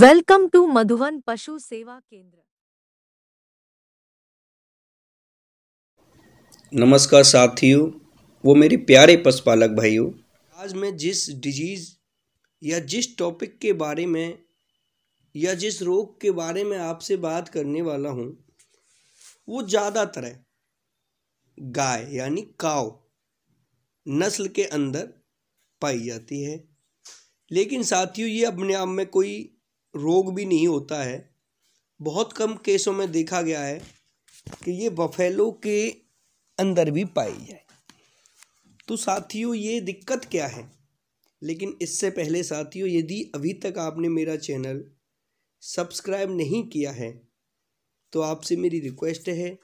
Welcome to मधुवन पशु सेवा केंद्र नमस्कार साथियों वो मेरे प्यारे पशुपालक भाइयों आज मैं जिस डिजीज़ या जिस टॉपिक के बारे में या जिस रोग के बारे में आपसे बात करने वाला हूँ वो ज़्यादातर है गाय यानी काव नस्ल के अंदर पाई जाती है लेकिन साथियों ये अपने आप में कोई रोग भी नहीं होता है बहुत कम केसों में देखा गया है कि ये बफेलो के अंदर भी पाई जाए तो साथियों ये दिक्कत क्या है लेकिन इससे पहले साथियों यदि अभी तक आपने मेरा चैनल सब्सक्राइब नहीं किया है तो आपसे मेरी रिक्वेस्ट है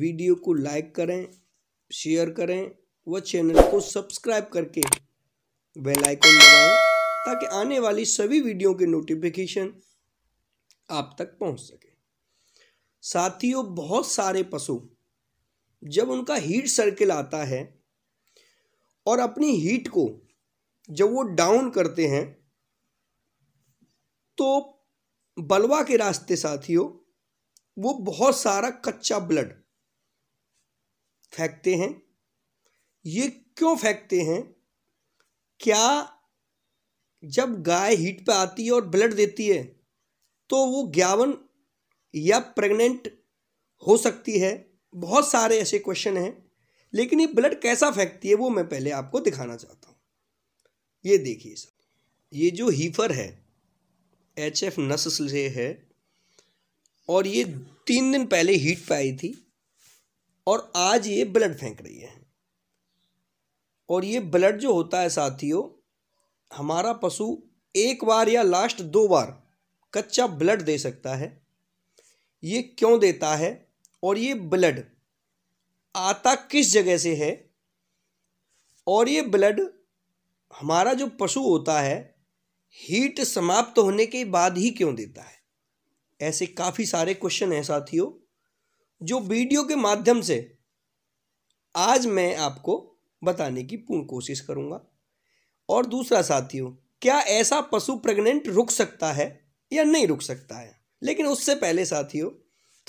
वीडियो को लाइक करें शेयर करें व चैनल को सब्सक्राइब करके बेल आइकन दबाएं ताकि आने वाली सभी वीडियो के नोटिफिकेशन आप तक पहुंच सके साथियों बहुत सारे पशु जब उनका हीट सर्किल आता है और अपनी हीट को जब वो डाउन करते हैं तो बलवा के रास्ते साथियों वो बहुत सारा कच्चा ब्लड फेंकते हैं ये क्यों फेंकते हैं क्या जब गाय हीट पे आती है और ब्लड देती है तो वो ग्यावन या प्रेग्नेंट हो सकती है बहुत सारे ऐसे क्वेश्चन हैं लेकिन ये ब्लड कैसा फेंकती है वो मैं पहले आपको दिखाना चाहता हूँ ये देखिए सर ये जो हीफर है एच एफ नस्ल से है और ये तीन दिन पहले हीट पे आई थी और आज ये ब्लड फेंक रही है और ये ब्लड जो होता है साथियों हमारा पशु एक बार या लास्ट दो बार कच्चा ब्लड दे सकता है ये क्यों देता है और ये ब्लड आता किस जगह से है और ये ब्लड हमारा जो पशु होता है हीट समाप्त होने के बाद ही क्यों देता है ऐसे काफ़ी सारे क्वेश्चन हैं साथियों जो वीडियो के माध्यम से आज मैं आपको बताने की पूर्ण कोशिश करूँगा और दूसरा साथियों क्या ऐसा पशु प्रेग्नेंट रुक सकता है या नहीं रुक सकता है लेकिन उससे पहले साथियों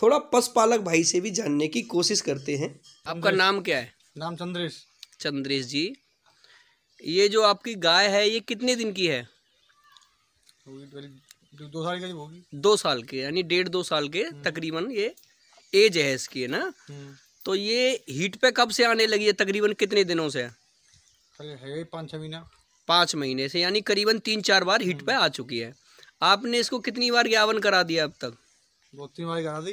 थोड़ा पशुपालक भाई से भी जानने की कोशिश करते हैं आपका नाम क्या है नाम चंद्रेश चंद्रेश जी ये जो आपकी गाय है ये कितने दिन की है दो साल की होगी दो साल के यानी डेढ़ दो साल के हम्म। तकरीबन ये एज है इसकी है ना हम्म। तो ये हीट पे कब से आने लगी है तकरीबन कितने दिनों से है पाँच छः महीना पाँच महीने से यानी करीबन तीन चार बार हिट पे आ हम्म। चुकी है आपने इसको कितनी बार ज्ञापन करा दिया अब तक दो तीन बार करा दी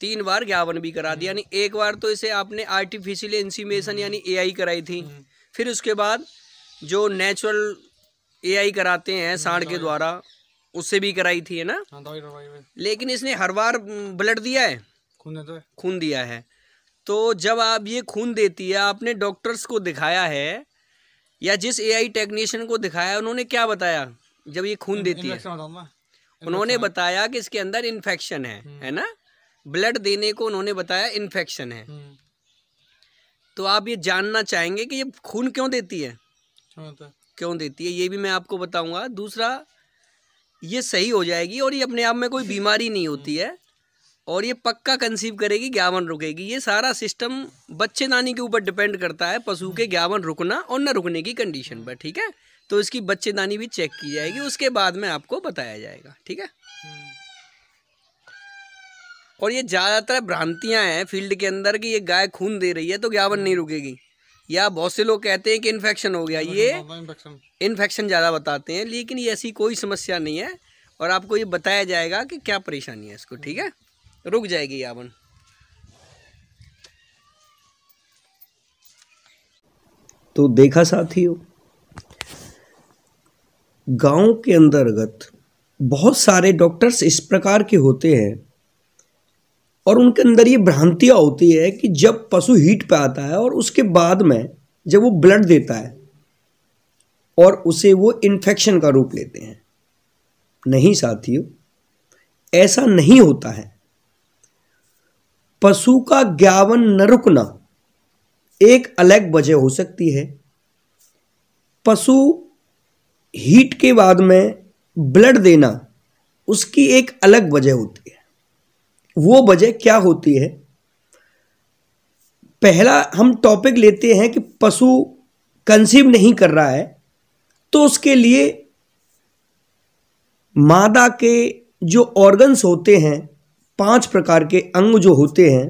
तीन बार ज्ञापन भी करा दिया हम्म। यानी एक बार तो इसे आपने आर्टिफिशियल हम्म। इंसीमेशन यानी एआई कराई थी फिर उसके बाद जो नेचुरल एआई कराते हैं सांड के द्वारा उससे भी कराई थी है ना हाँ, लेकिन इसने हर बार ब्लड दिया है खून दिया है तो जब आप ये खून देती है आपने डॉक्टर्स को दिखाया है या जिस एआई टेक्नीशियन को दिखाया उन्होंने क्या बताया जब ये खून देती है उन्होंने बताया कि इसके अंदर इन्फेक्शन है हम्म। है ना ब्लड देने को उन्होंने बताया इन्फेक्शन है हम्म। तो आप ये जानना चाहेंगे कि ये खून क्यों देती है तो। क्यों देती है ये भी मैं आपको बताऊंगा दूसरा ये सही हो जाएगी और ये अपने आप में कोई बीमारी नहीं होती है और ये पक्का कंसीव करेगी ज्ञावन रुकेगी ये सारा सिस्टम बच्चे दानी के ऊपर डिपेंड करता है पशु के ग्यावन रुकना और न रुकने की कंडीशन पर ठीक है तो इसकी बच्चेदानी भी चेक की जाएगी उसके बाद में आपको बताया जाएगा ठीक है और ये ज़्यादातर भ्रांतियाँ हैं फील्ड के अंदर कि ये गाय खून दे रही है तो ग्यावन नहीं रुकेगी या बहुत से लोग कहते हैं कि इन्फेक्शन हो गया हाँ, ये इन्फेक्शन ज़्यादा बताते हैं लेकिन ये ऐसी कोई समस्या नहीं है और आपको ये बताया जाएगा कि क्या परेशानी है इसको ठीक है रुक जाएगी यावन तो देखा साथियों गांव के अंतर्गत बहुत सारे डॉक्टर्स इस प्रकार के होते हैं और उनके अंदर ये भ्रांतियाँ होती है कि जब पशु हीट पे आता है और उसके बाद में जब वो ब्लड देता है और उसे वो इन्फेक्शन का रूप लेते हैं नहीं साथियों ऐसा नहीं होता है पशु का ज्ञावन न रुकना एक अलग वजह हो सकती है पशु हीट के बाद में ब्लड देना उसकी एक अलग वजह होती है वो वजह क्या होती है पहला हम टॉपिक लेते हैं कि पशु कंसीव नहीं कर रहा है तो उसके लिए मादा के जो ऑर्गन्स होते हैं पांच प्रकार के अंग जो होते हैं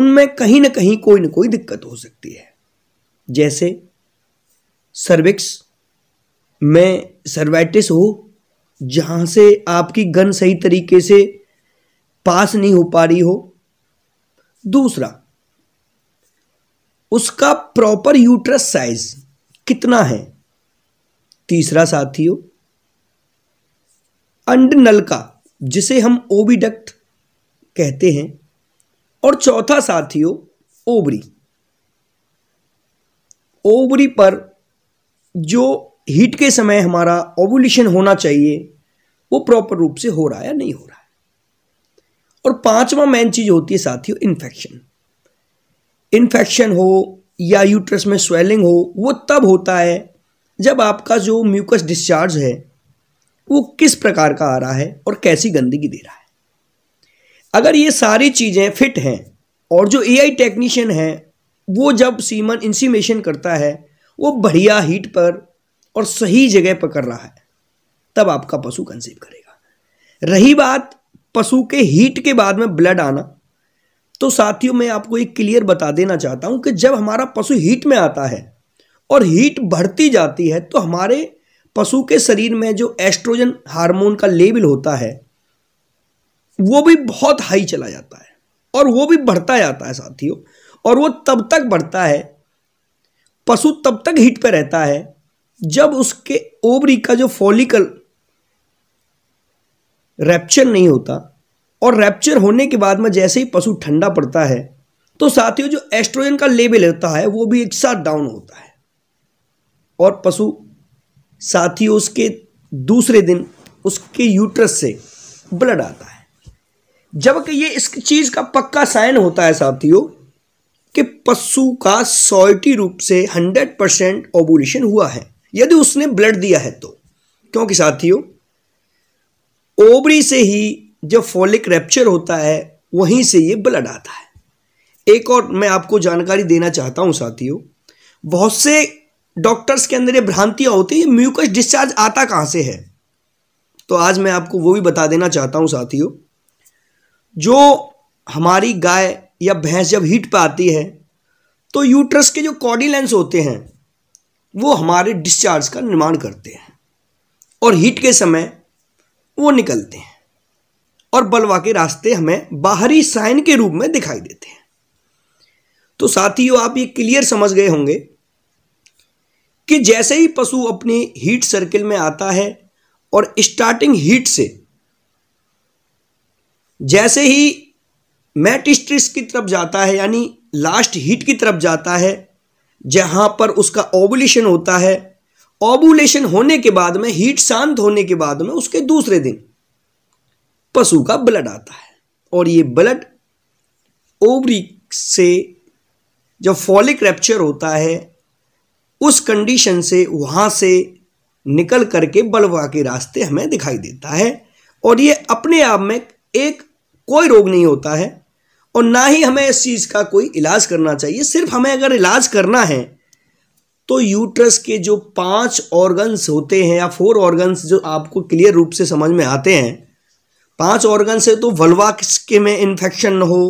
उनमें कहीं ना कहीं कोई ना कोई दिक्कत हो सकती है जैसे सर्विक्स में सर्वाइटिस हो जहाँ से आपकी गन सही तरीके से पास नहीं हो पा रही हो दूसरा उसका प्रॉपर यूट्रस साइज कितना है तीसरा साथियों अंड नल का जिसे हम ओबीडक्ट कहते हैं और चौथा साथियों ओबरी ओबरी पर जो हीट के समय हमारा ओवुलेशन होना चाहिए वो प्रॉपर रूप से हो रहा है या नहीं हो रहा है और पांचवा मेन चीज़ होती है साथियों इन्फेक्शन इन्फेक्शन हो या यूट्रस में स्वेलिंग हो वो तब होता है जब आपका जो म्यूकस डिस्चार्ज है वो किस प्रकार का आ रहा है और कैसी गंदगी दे रहा है अगर ये सारी चीज़ें फिट हैं और जो एआई टेक्नीशियन है वो जब सीमन इंसीमेशन करता है वो बढ़िया हीट पर और सही जगह पर कर रहा है तब आपका पशु कंसीव करेगा रही बात पशु के हीट के बाद में ब्लड आना तो साथियों मैं आपको एक क्लियर बता देना चाहता हूं कि जब हमारा पशु हीट में आता है और हीट बढ़ती जाती है तो हमारे पशु के शरीर में जो एस्ट्रोजन हार्मोन का लेवल होता है वो भी बहुत हाई चला जाता है और वो भी बढ़ता जाता है साथियों और वो तब तक बढ़ता है पशु तब तक हीट पे रहता है जब उसके ओवरी का जो फॉलिकल रैप्चर नहीं होता और रैप्चर होने के बाद में जैसे ही पशु ठंडा पड़ता है तो साथियों जो एस्ट्रोजन का लेवल रहता है वो भी एक साथ डाउन होता है और पशु साथियों उसके दूसरे दिन उसके यूट्रस से ब्लड आता है जबकि ये इस चीज़ का पक्का साइन होता है साथियों कि पशु का सॉइटी रूप से हंड्रेड परसेंट ओबुलेशन हुआ है यदि उसने ब्लड दिया है तो क्योंकि साथियों ओबरी से ही जब फॉलिक रेप्चर होता है वहीं से ये ब्लड आता है एक और मैं आपको जानकारी देना चाहता हूं साथियों बहुत से डॉक्टर्स के अंदर ये भ्रांतियाँ होती है म्यूकस डिस्चार्ज आता कहाँ से है तो आज मैं आपको वो भी बता देना चाहता हूँ साथियों जो हमारी गाय या भैंस जब हीट पर आती है तो यूट्रस के जो कॉडिलेंस होते हैं वो हमारे डिस्चार्ज का निर्माण करते हैं और हीट के समय वो निकलते हैं और बलवा के रास्ते हमें बाहरी साइन के रूप में दिखाई देते हैं तो साथियों आप ये क्लियर समझ गए होंगे कि जैसे ही पशु अपनी हीट सर्किल में आता है और स्टार्टिंग हीट से जैसे ही मैटिस्ट्रिस की तरफ जाता है यानी लास्ट हीट की तरफ जाता है जहाँ पर उसका ओबुलेशन होता है ओबुलेशन होने के बाद में हीट शांत होने के बाद में उसके दूसरे दिन पशु का ब्लड आता है और ये ब्लड ओवरी से जब फॉलिक रेप्चर होता है उस कंडीशन से वहाँ से निकल करके बलवा के रास्ते हमें दिखाई देता है और ये अपने आप में एक कोई रोग नहीं होता है और ना ही हमें इस चीज़ का कोई इलाज करना चाहिए सिर्फ हमें अगर इलाज करना है तो यूट्रस के जो पांच ऑर्गन्स होते हैं या फोर ऑर्गन्स जो आपको क्लियर रूप से समझ में आते हैं पांच ऑर्गन से तो वलवा के में इन्फेक्शन न हो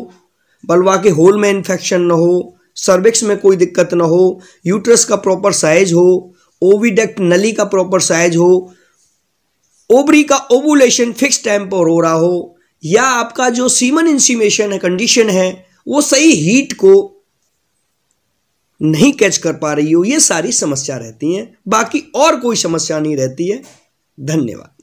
वलवा के होल में इन्फेक्शन न हो सर्विक्स में कोई दिक्कत ना हो यूट्रस का प्रॉपर साइज हो ओविडक्ट नली का प्रॉपर साइज हो ओबरी का ओबुलेशन फिक्स टाइम पर हो रहा हो या आपका जो सीमन इंसीमेशन है कंडीशन है वो सही हीट को नहीं कैच कर पा रही हो ये सारी समस्या रहती हैं बाकी और कोई समस्या नहीं रहती है धन्यवाद